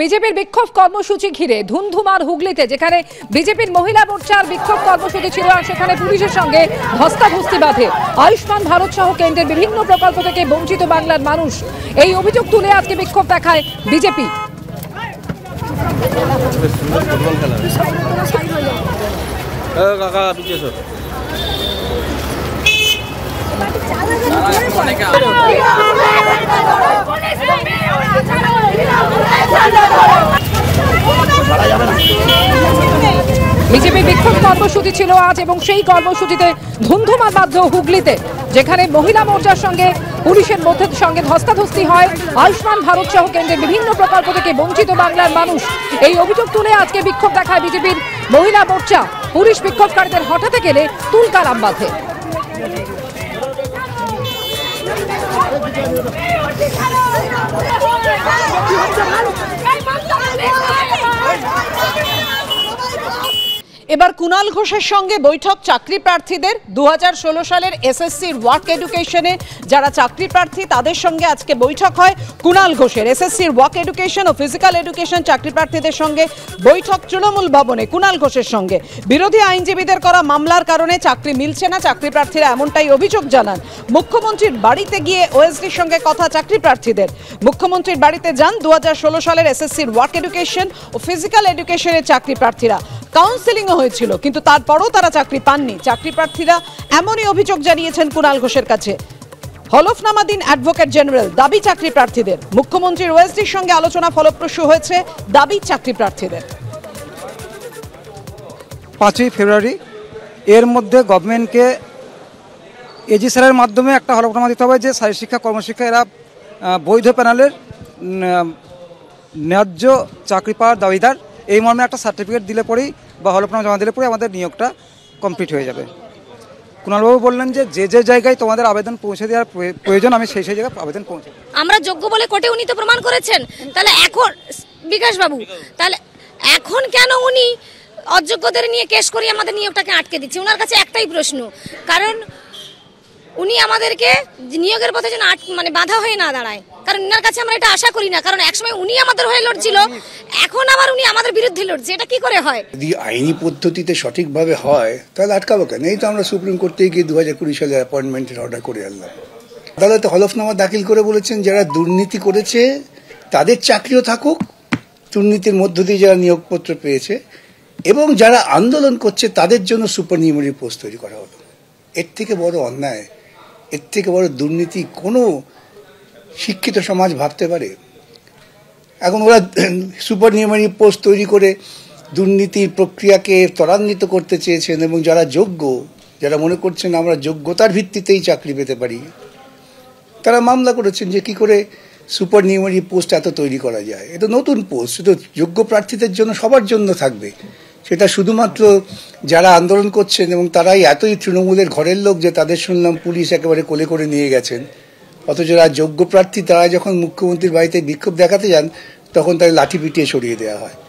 বিজেপির বিক্ষোভ কর্মসূচি ঘিরে ধুমধুমার হুগলিতে যেখানে বিজেপির মহিলা মোর্চার বিক্ষোভ কর্মসূচি ছিল আর সেখানে পুলিশের সঙ্গে ধস্তাধস্তি বাঁধে আয়ুষ্মান ভারত সহ কেন্দ্রের বিভিন্ন প্রকল্প থেকে বঞ্চিত বাংলার মানুষ এই অভিযোগ তুলে আজকে বিক্ষোভ দেখায় বিজেপি কাকা বিজেপির বিক্ষোভ কর্মসূচি ছিল আজ এবং সেই কর্মসূচিতে ধুন্ধুমার বাধ্য হুগলিতে যেখানে মহিলা মোর্চার সঙ্গে পুলিশের মধ্যে সঙ্গে ধস্তাধস্তি হয় আয়ুষ্মান ভারত সহ কেন্দ্রের বিভিন্ন প্রকল্প থেকে বঞ্চিত বাংলার মানুষ এই অভিযোগ তুলে আজকে বিক্ষোভ দেখায় বিজেপির মহিলা মোর্চা পুলিশ বিক্ষোভকারীদের হঠাতে গেলে তুলকালাম বাঁধে এবার কুণাল ঘোষের সঙ্গে বৈঠক চাকরি প্রার্থীদের দু সালের এসএসসির ওয়ার্ক এডুকেশনে যারা চাকরি প্রার্থী তাদের সঙ্গে আজকে বৈঠক হয় কুণাল ঘোষের এসএসসির ওয়ার্ক এডুকেশন ও ফিজিক্যাল এডুকেশন চাকরি প্রার্থীদের সঙ্গে বৈঠক তৃণমূল ভবনে কুণাল ঘোষের সঙ্গে বিরোধী আইনজীবীদের করা মামলার কারণে চাকরি মিলছে না চাকরি প্রার্থীরা এমনটাই অভিযোগ জানান মুখ্যমন্ত্রীর বাড়িতে গিয়ে ওএসডির সঙ্গে কথা চাকরি প্রার্থীদের মুখ্যমন্ত্রীর বাড়িতে যান দু সালের এসএসসির ওয়ার্ক এডুকেশন ও ফিজিক্যাল এডুকেশনের চাকরি প্রার্থীরা কাউন্সিলিংও হয়েছিল কিন্তু তারপরও তারা চাকরি পাননি চাকরি প্রার্থীরা এমনই অভিযোগ জানিয়েছেন কুণাল ঘোষের কাছে হলফনামা দিন অ্যাডভোকেট জেনারেল দাবি চাকরি প্রার্থীদের মুখ্যমন্ত্রীর ওয়েসডির সঙ্গে আলোচনা ফলপ্রসূ হয়েছে দাবি চাকরি প্রার্থীদের পাঁচই ফেব্রুয়ারি এর মধ্যে গভর্নমেন্টকে এজি স্যারের মাধ্যমে একটা হলফনামা দিতে হবে যে শিক্ষা কর্মশিক্ষা এরা বৈধ প্যানেলের ন্যায্য চাকরি পাওয়ার দাবিদার এই মর্মে একটা সার্টিফিকেট দিলে পরেই বা হলফনামা জমা দিলে পরে আমাদের নিয়োগটা কমপ্লিট হয়ে যাবে কুণালবাবু বললেন যে যে যে জায়গায় তোমাদের আবেদন পৌঁছে দেওয়ার প্রয়োজন আমি সেই সেই জায়গায় আবেদন পৌঁছে আমরা যোগ্য বলে কোর্টে উনি তো প্রমাণ করেছেন তাহলে এখন বিকাশবাবু তাহলে এখন কেন উনি অযোগ্যদের নিয়ে কেস করিয়ে আমাদের নিয়োগটাকে আটকে দিচ্ছে ওনার কাছে একটাই প্রশ্ন কারণ উনি আমাদেরকে নিয়োগের পথে যেন মানে বাধা হয়ে না দাঁড়ায় কারণ উনার কাছে আমরা এটা আশা করি না কারণ একসময় উনি আমাদের হয়ে লড়ছিল এখন আবার উনি আমাদের বিরুদ্ধে লড়ছে এটা কি করে হয় যদি আইনি পদ্ধতিতে সঠিকভাবে হয় তাহলে আটকাবো কেন এই তো আমরা সুপ্রিম কোর্টে গিয়ে দু হাজার কুড়ি সালে অ্যাপয়েন্টমেন্টের অর্ডার করে আনলাম আদালত হলফনামা দাখিল করে বলেছেন যারা দুর্নীতি করেছে তাদের চাকরিও থাকুক দুর্নীতির মধ্য দিয়ে যারা নিয়োগপত্র পেয়েছে এবং যারা আন্দোলন করছে তাদের জন্য সুপার নিউমারি পোস্ট তৈরি করা হলো এর থেকে বড় অন্যায় এর থেকে বড় দুর্নীতি কোনো শিক্ষিত সমাজ ভাবতে পারে এখন ওরা সুপার নিয়মানি পোস্ট তৈরি করে দুর্নীতির প্রক্রিয়াকে ত্বরান্বিত করতে চেয়েছেন এবং যারা যোগ্য যারা মনে করছেন আমরা যোগ্যতার ভিত্তিতেই চাকরি পেতে পারি তারা মামলা করেছেন যে কি করে সুপার নিউমারি পোস্ট এত তৈরি করা যায় এটা নতুন পোস্ট তো যোগ্য প্রার্থীদের জন্য সবার জন্য থাকবে সেটা শুধুমাত্র যারা আন্দোলন করছেন এবং তারাই এতই তৃণমূলের ঘরের লোক যে তাদের শুনলাম পুলিশ একেবারে কোলে করে নিয়ে গেছেন অথচ আর যোগ্য প্রার্থী তারা যখন মুখ্যমন্ত্রীর বাড়িতে বিক্ষোভ দেখাতে যান তখন তাদের লাঠি পিটিয়ে সরিয়ে দেওয়া হয়